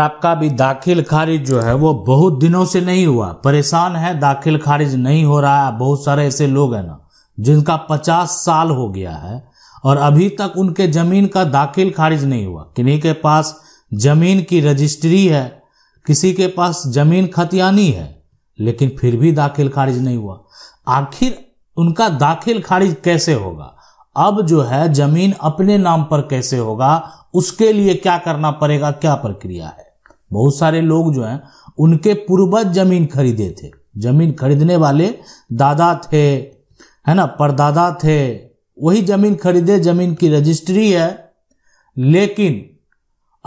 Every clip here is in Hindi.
आपका भी दाखिल खारिज जो है वो बहुत दिनों से नहीं हुआ परेशान है दाखिल खारिज नहीं हो रहा है बहुत सारे ऐसे लोग हैं ना जिनका पचास साल हो गया है और अभी तक उनके जमीन का दाखिल खारिज नहीं हुआ किन्हीं के पास जमीन की रजिस्ट्री है किसी के पास जमीन खतियानी है लेकिन फिर भी दाखिल खारिज नहीं हुआ आखिर उनका दाखिल खारिज कैसे होगा अब जो है जमीन अपने नाम पर कैसे होगा उसके लिए क्या करना पड़ेगा क्या प्रक्रिया है बहुत सारे लोग जो हैं उनके पूर्वज जमीन खरीदे थे जमीन खरीदने वाले दादा थे है ना परदादा थे वही जमीन खरीदे जमीन की रजिस्ट्री है लेकिन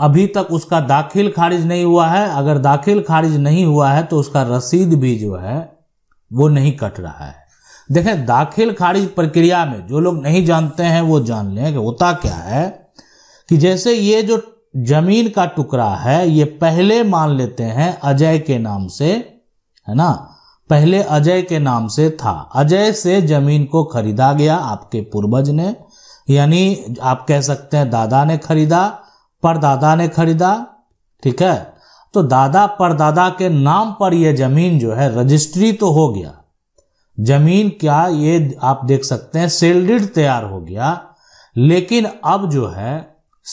अभी तक उसका दाखिल खारिज नहीं हुआ है अगर दाखिल खारिज नहीं हुआ है तो उसका रसीद भी जो है वो नहीं कट रहा है देखें दाखिल खारिज प्रक्रिया में जो लोग नहीं जानते हैं वो जान लें कि होता क्या है कि जैसे ये जो जमीन का टुकड़ा है ये पहले मान लेते हैं अजय के नाम से है ना पहले अजय के नाम से था अजय से जमीन को खरीदा गया आपके पूर्वज ने यानी आप कह सकते हैं दादा ने खरीदा परदादा ने खरीदा ठीक है तो दादा परदादा के नाम पर यह जमीन जो है रजिस्ट्री तो हो गया जमीन क्या ये आप देख सकते हैं सेल्डिड तैयार हो गया लेकिन अब जो है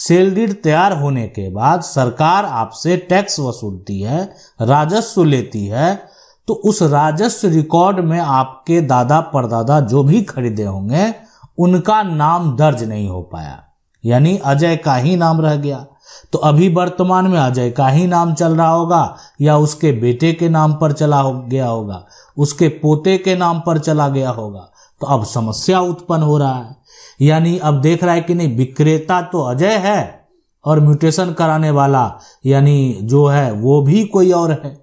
सेल डीड तैयार होने के बाद सरकार आपसे टैक्स वसूलती है राजस्व लेती है तो उस राजस्व रिकॉर्ड में आपके दादा परदादा जो भी खरीदे होंगे उनका नाम दर्ज नहीं हो पाया यानी अजय का ही नाम रह गया तो अभी वर्तमान में अजय का ही नाम चल रहा होगा या उसके बेटे के नाम पर चला हो गया होगा उसके पोते के नाम पर चला गया होगा तो अब समस्या उत्पन्न हो रहा है यानी अब देख रहा है कि नहीं विक्रेता तो अजय है और म्यूटेशन कराने वाला यानी जो है वो भी कोई और है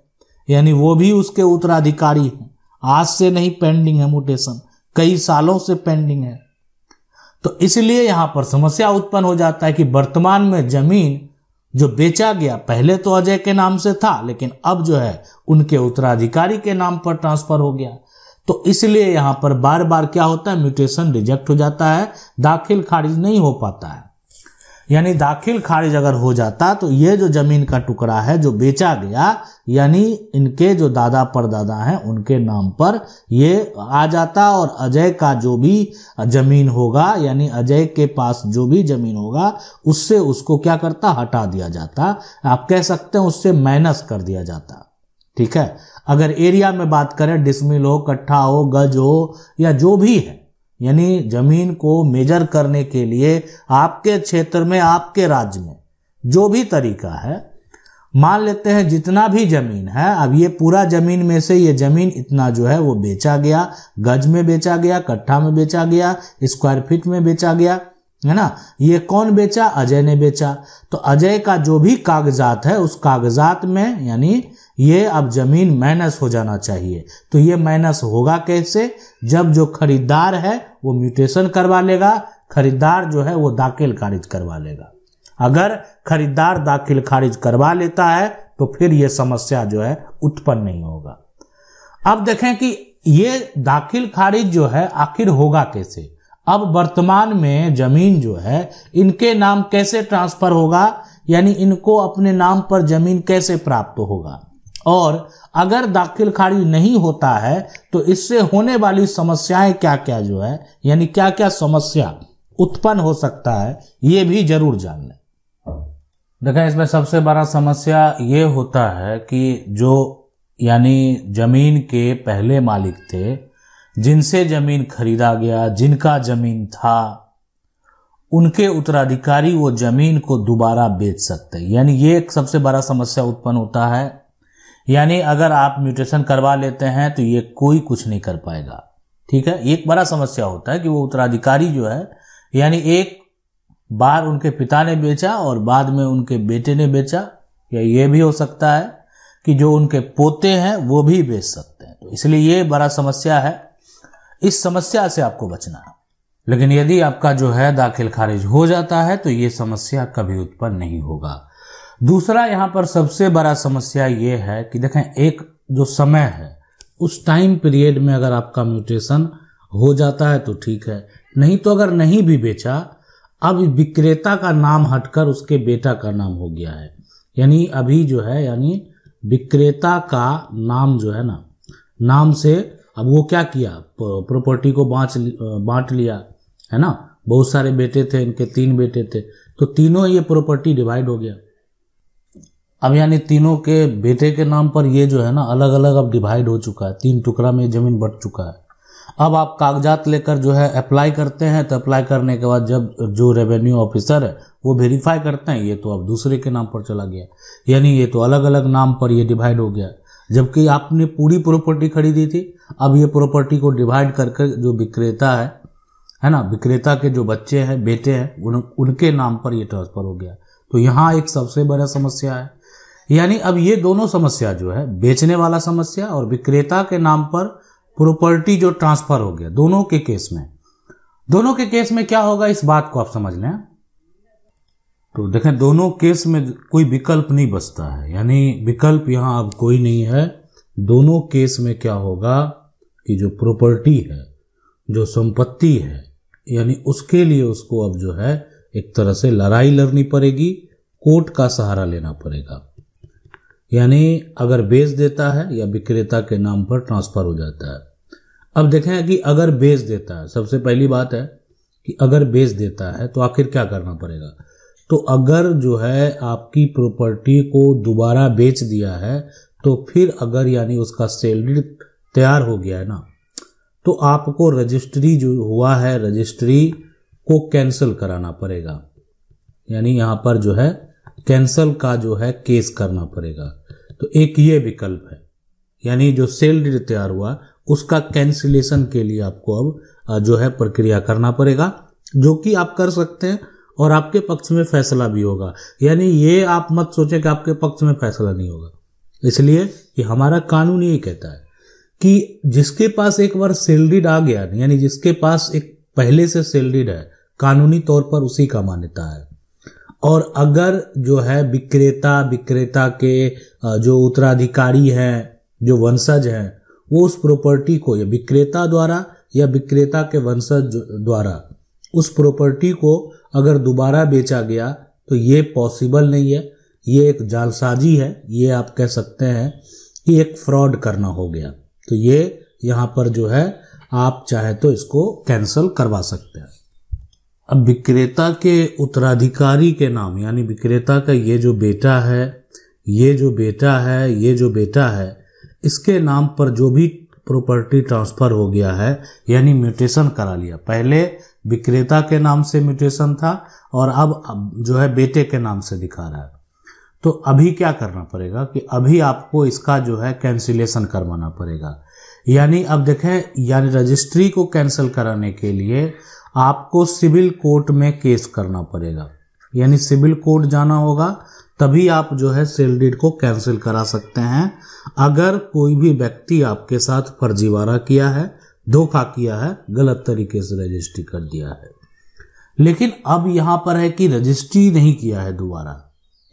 यानी वो भी उसके उत्तराधिकारी है आज से नहीं पेंडिंग है म्यूटेशन कई सालों से पेंडिंग है तो इसलिए यहां पर समस्या उत्पन्न हो जाता है कि वर्तमान में जमीन जो बेचा गया पहले तो अजय के नाम से था लेकिन अब जो है उनके उत्तराधिकारी के नाम पर ट्रांसफर हो गया तो इसलिए यहां पर बार बार क्या होता है म्यूटेशन रिजेक्ट हो जाता है दाखिल खारिज नहीं हो पाता है यानी दाखिल खारिज अगर हो जाता तो ये जो जमीन का टुकड़ा है जो बेचा गया यानी इनके जो दादा परदादा हैं उनके नाम पर ये आ जाता और अजय का जो भी जमीन होगा यानी अजय के पास जो भी जमीन होगा उससे उसको क्या करता हटा दिया जाता आप कह सकते हैं उससे माइनस कर दिया जाता ठीक है अगर एरिया में बात करें डिसमिल हो कट्ठा हो गज हो या जो भी है यानी जमीन को मेजर करने के लिए आपके क्षेत्र में आपके राज्य में जो भी तरीका है मान लेते हैं जितना भी जमीन है अब ये पूरा जमीन में से ये जमीन इतना जो है वो बेचा गया गज में बेचा गया कट्ठा में बेचा गया स्क्वायर फीट में बेचा गया है ना ये कौन बेचा अजय ने बेचा तो अजय का जो भी कागजात है उस कागजात में यानी ये अब ज़मीन माइनस हो जाना चाहिए तो ये माइनस होगा कैसे जब जो खरीदार है वो म्यूटेशन करवा लेगा खरीदार जो है वो दाखिल खारिज करवा लेगा अगर खरीदार दाखिल खारिज करवा लेता है तो फिर ये समस्या जो है उत्पन्न नहीं होगा अब देखें कि ये दाखिल खारिज जो है आखिर होगा कैसे अब वर्तमान में जमीन जो है इनके नाम कैसे ट्रांसफर होगा यानी इनको अपने नाम पर जमीन कैसे प्राप्त होगा और अगर दाखिल खारिज नहीं होता है तो इससे होने वाली समस्याएं क्या क्या जो है यानी क्या क्या समस्या उत्पन्न हो सकता है ये भी जरूर जान लें देखा इसमें सबसे बड़ा समस्या ये होता है कि जो यानी जमीन के पहले मालिक थे जिनसे जमीन खरीदा गया जिनका जमीन था उनके उत्तराधिकारी वो जमीन को दोबारा बेच सकते हैं यानी ये एक सबसे बड़ा समस्या उत्पन्न होता है यानी अगर आप म्यूटेशन करवा लेते हैं तो ये कोई कुछ नहीं कर पाएगा ठीक है एक बड़ा समस्या होता है कि वो उत्तराधिकारी जो है यानी एक बार उनके पिता ने बेचा और बाद में उनके बेटे ने बेचा या ये भी हो सकता है कि जो उनके पोते हैं वो भी बेच सकते हैं तो इसलिए ये बड़ा समस्या है इस समस्या से आपको बचना है लेकिन यदि आपका जो है दाखिल खारिज हो जाता है तो ये समस्या कभी उत्पन्न नहीं होगा दूसरा यहाँ पर सबसे बड़ा समस्या ये है कि देखें एक जो समय है उस टाइम पीरियड में अगर आपका म्यूटेशन हो जाता है तो ठीक है नहीं तो अगर नहीं भी बेचा अब विक्रेता का नाम हटकर उसके बेटा का नाम हो गया है यानी अभी जो है यानी विक्रेता का नाम जो है ना नाम से अब वो क्या किया प्रॉपर्टी को बाँच बांट लिया है ना बहुत सारे बेटे थे इनके तीन बेटे थे तो तीनों ये प्रॉपर्टी डिवाइड हो गया अब यानी तीनों के बेटे के नाम पर ये जो है ना अलग अलग अब डिवाइड हो चुका है तीन टुकड़ा में जमीन बट चुका है अब आप कागजात लेकर जो है अप्लाई करते हैं तो अप्लाई करने के बाद जब जो रेवेन्यू ऑफिसर है वो वेरीफाई करते हैं ये तो अब दूसरे के नाम पर चला गया यानी ये तो अलग अलग नाम पर ये डिवाइड हो गया जबकि आपने पूरी प्रॉपर्टी खरीदी थी अब ये प्रॉपर्टी को डिवाइड करके जो विक्रेता है है ना विक्रेता के जो बच्चे हैं बेटे हैं उन, उनके नाम पर ये ट्रांसफर हो गया तो यहाँ एक सबसे बड़ा समस्या है यानी अब ये दोनों समस्या जो है बेचने वाला समस्या और विक्रेता के नाम पर प्रॉपर्टी जो ट्रांसफर हो गया दोनों के केस में दोनों के केस में क्या होगा इस बात को आप समझ लें तो देखें दोनों केस में कोई विकल्प नहीं बचता है यानी विकल्प यहां अब कोई नहीं है दोनों केस में क्या होगा कि जो प्रॉपर्टी है जो संपत्ति है यानी उसके लिए उसको अब जो है एक तरह से लड़ाई लड़नी पड़ेगी कोर्ट का सहारा लेना पड़ेगा यानी अगर बेच देता है या विक्रेता के नाम पर ट्रांसफर हो जाता है अब देखें कि अगर बेच देता है सबसे पहली बात है कि अगर बेच देता है तो आखिर क्या करना पड़ेगा तो अगर जो है आपकी प्रॉपर्टी को दोबारा बेच दिया है तो फिर अगर यानी उसका सैलरी तैयार हो गया है ना तो आपको रजिस्ट्री जो हुआ है रजिस्ट्री को कैंसिल कराना पड़ेगा यानी यहाँ पर जो है कैंसिल का जो है केस करना पड़ेगा तो एक ये विकल्प है यानी जो सेल डेट तैयार हुआ उसका कैंसिलेशन के लिए आपको अब जो है प्रक्रिया करना पड़ेगा जो कि आप कर सकते हैं और आपके पक्ष में फैसला भी होगा यानी ये आप मत सोचें कि आपके पक्ष में फैसला नहीं होगा इसलिए कि हमारा कानून ये कहता है कि जिसके पास एक बार सेलरीड आ गया यानी जिसके पास एक पहले से सेलरीड है कानूनी तौर पर उसी का मान्यता है और अगर जो है विक्रेता विक्रेता के जो उत्तराधिकारी हैं जो वंशज हैं वो उस प्रॉपर्टी को या विक्रेता द्वारा या विक्रेता के वंशज द्वारा उस प्रॉपर्टी को अगर दोबारा बेचा गया तो ये पॉसिबल नहीं है ये एक जालसाजी है ये आप कह सकते हैं कि एक फ्रॉड करना हो गया तो ये यहाँ पर जो है आप चाहे तो इसको कैंसिल करवा सकते हैं अब विक्रेता के उत्तराधिकारी के नाम यानी विक्रेता का ये जो बेटा है ये जो बेटा है ये जो बेटा है इसके नाम पर जो भी प्रॉपर्टी ट्रांसफर हो गया है यानी म्यूटेशन करा लिया पहले विक्रेता के नाम से म्यूटेशन था और अब, अब जो है बेटे के नाम से दिखा रहा है तो अभी क्या करना पड़ेगा कि अभी आपको इसका जो है कैंसिलेशन करवाना पड़ेगा यानी अब देखें यानी रजिस्ट्री को कैंसिल कराने के लिए आपको सिविल कोर्ट में केस करना पड़ेगा यानी सिविल कोर्ट जाना होगा तभी आप जो है सेल डीड को कैंसिल करा सकते हैं अगर कोई भी व्यक्ति आपके साथ फर्जीवाड़ा किया है धोखा किया है गलत तरीके से रजिस्ट्री कर दिया है लेकिन अब यहां पर है कि रजिस्ट्री नहीं किया है दोबारा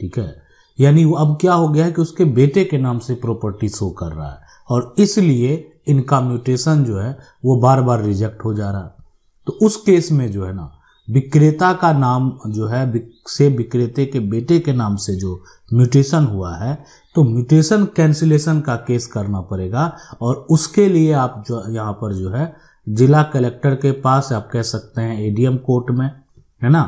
ठीक है यानी वो अब क्या हो गया है कि उसके बेटे के नाम से प्रॉपर्टी शो कर रहा है और इसलिए इनका म्यूटेशन जो है वो बार बार रिजेक्ट हो जा रहा है तो उस केस में जो है ना विक्रेता का नाम जो है से विक्रेते के बेटे के नाम से जो म्यूटेशन हुआ है तो म्यूटेशन कैंसिलेशन का केस करना पड़ेगा और उसके लिए आप जो यहाँ पर जो है जिला कलेक्टर के पास आप कह सकते हैं एडीएम कोर्ट में है ना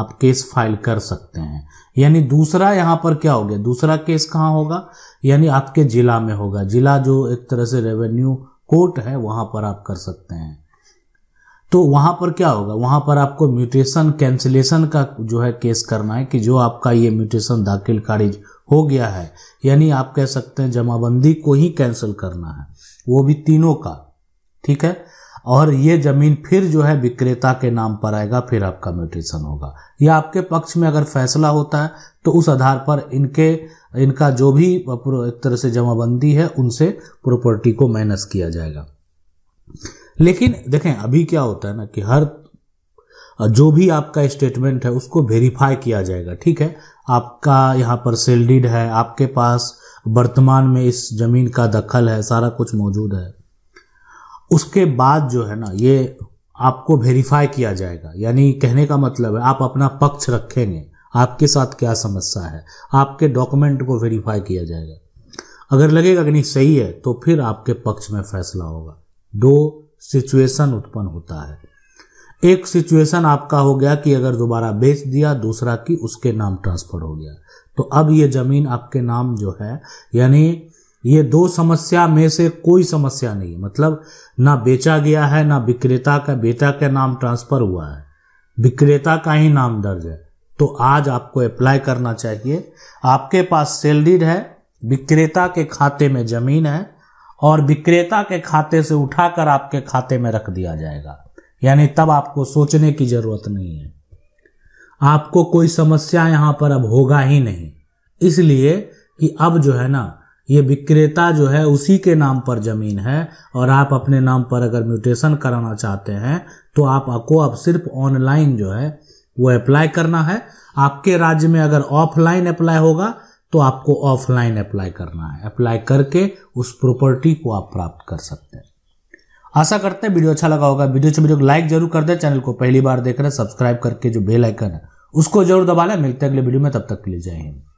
आप केस फाइल कर सकते हैं यानी दूसरा यहाँ पर क्या हो गया दूसरा केस कहाँ होगा यानी आपके जिला में होगा जिला जो एक तरह से रेवेन्यू कोर्ट है वहां पर आप कर सकते हैं तो वहां पर क्या होगा वहां पर आपको म्यूटेशन कैंसिलेशन का जो है केस करना है कि जो आपका ये म्यूटेशन दाखिल खारिज हो गया है यानी आप कह सकते हैं जमाबंदी को ही कैंसिल करना है वो भी तीनों का ठीक है और ये जमीन फिर जो है विक्रेता के नाम पर आएगा फिर आपका म्यूटेशन होगा या आपके पक्ष में अगर फैसला होता है तो उस आधार पर इनके इनका जो भी एक तरह से जमाबंदी है उनसे प्रॉपर्टी को माइनस किया जाएगा लेकिन देखें अभी क्या होता है ना कि हर जो भी आपका स्टेटमेंट है उसको वेरीफाई किया जाएगा ठीक है आपका यहाँ पर सेल्डिड है आपके पास वर्तमान में इस जमीन का दखल है सारा कुछ मौजूद है उसके बाद जो है ना ये आपको वेरीफाई किया जाएगा यानी कहने का मतलब है आप अपना पक्ष रखेंगे आपके साथ क्या समस्या है आपके डॉक्यूमेंट को वेरीफाई किया जाएगा अगर लगेगा कि नहीं सही है तो फिर आपके पक्ष में फैसला होगा दो सिचुएशन उत्पन्न होता है एक सिचुएशन आपका हो गया कि अगर दोबारा बेच दिया दूसरा कि उसके नाम ट्रांसफर हो गया तो अब ये ज़मीन आपके नाम जो है यानी ये दो समस्या में से कोई समस्या नहीं मतलब ना बेचा गया है ना विक्रेता का बेटा का नाम ट्रांसफ़र हुआ है विक्रेता का ही नाम दर्ज है तो आज आपको अप्लाई करना चाहिए आपके पास सेलरीड है विक्रेता के खाते में ज़मीन है और विक्रेता के खाते से उठाकर आपके खाते में रख दिया जाएगा यानी तब आपको सोचने की जरूरत नहीं है आपको कोई समस्या यहां पर अब होगा ही नहीं इसलिए कि अब जो है ना ये विक्रेता जो है उसी के नाम पर जमीन है और आप अपने नाम पर अगर म्यूटेशन कराना चाहते हैं तो आपको अब सिर्फ ऑनलाइन जो है वो अप्लाई करना है आपके राज्य में अगर ऑफलाइन अप्लाई होगा तो आपको ऑफलाइन अप्लाई करना है अप्लाई करके उस प्रॉपर्टी को आप प्राप्त कर सकते हैं आशा करते हैं वीडियो अच्छा लगा होगा वीडियो अच्छा वीडियो लाइक जरूर कर दे चैनल को पहली बार देख रहे हैं सब्सक्राइब करके जो बेल आइकन है उसको जरूर दबा लें मिलते हैं अगले वीडियो में तब तक के लिए जय हिंद